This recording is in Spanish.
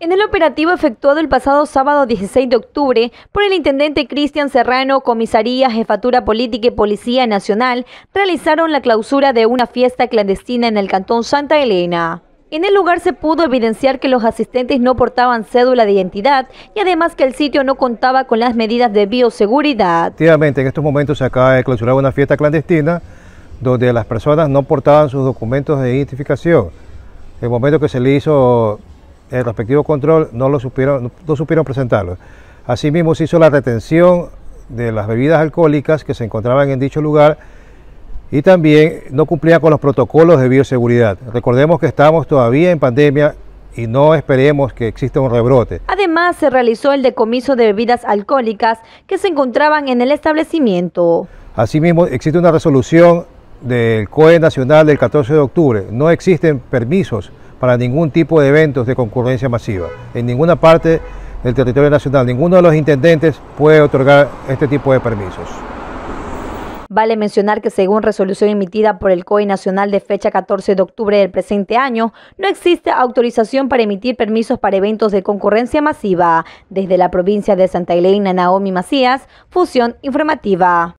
En el operativo efectuado el pasado sábado 16 de octubre por el intendente Cristian Serrano, Comisaría, Jefatura Política y Policía Nacional, realizaron la clausura de una fiesta clandestina en el Cantón Santa Elena. En el lugar se pudo evidenciar que los asistentes no portaban cédula de identidad y además que el sitio no contaba con las medidas de bioseguridad. Efectivamente, en estos momentos se acaba de clausurar una fiesta clandestina donde las personas no portaban sus documentos de identificación. El momento que se le hizo el respectivo control no lo supieron, no supieron presentarlo. Asimismo se hizo la retención de las bebidas alcohólicas que se encontraban en dicho lugar y también no cumplían con los protocolos de bioseguridad. Recordemos que estamos todavía en pandemia y no esperemos que exista un rebrote. Además, se realizó el decomiso de bebidas alcohólicas que se encontraban en el establecimiento. Asimismo, existe una resolución del COE Nacional del 14 de octubre. No existen permisos para ningún tipo de eventos de concurrencia masiva. En ninguna parte del territorio nacional, ninguno de los intendentes puede otorgar este tipo de permisos. Vale mencionar que según resolución emitida por el COI Nacional de fecha 14 de octubre del presente año, no existe autorización para emitir permisos para eventos de concurrencia masiva. Desde la provincia de Santa Elena, Naomi Macías, Fusión Informativa.